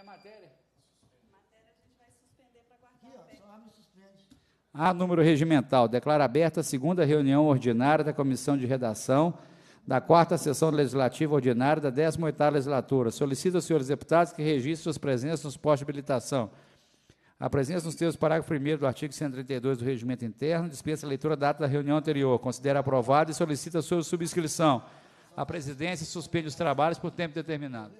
a matéria? A número regimental. Declara aberta a segunda reunião ordinária da Comissão de Redação da quarta sessão legislativa ordinária da 18ª legislatura. Solicito aos senhores deputados que registrem suas presenças nos postos de habilitação. A presença nos termos do parágrafo 1 do artigo 132 do Regimento Interno dispensa a leitura da data da reunião anterior. Considera aprovada e solicita a sua subscrição. A presidência suspende os trabalhos por tempo determinado.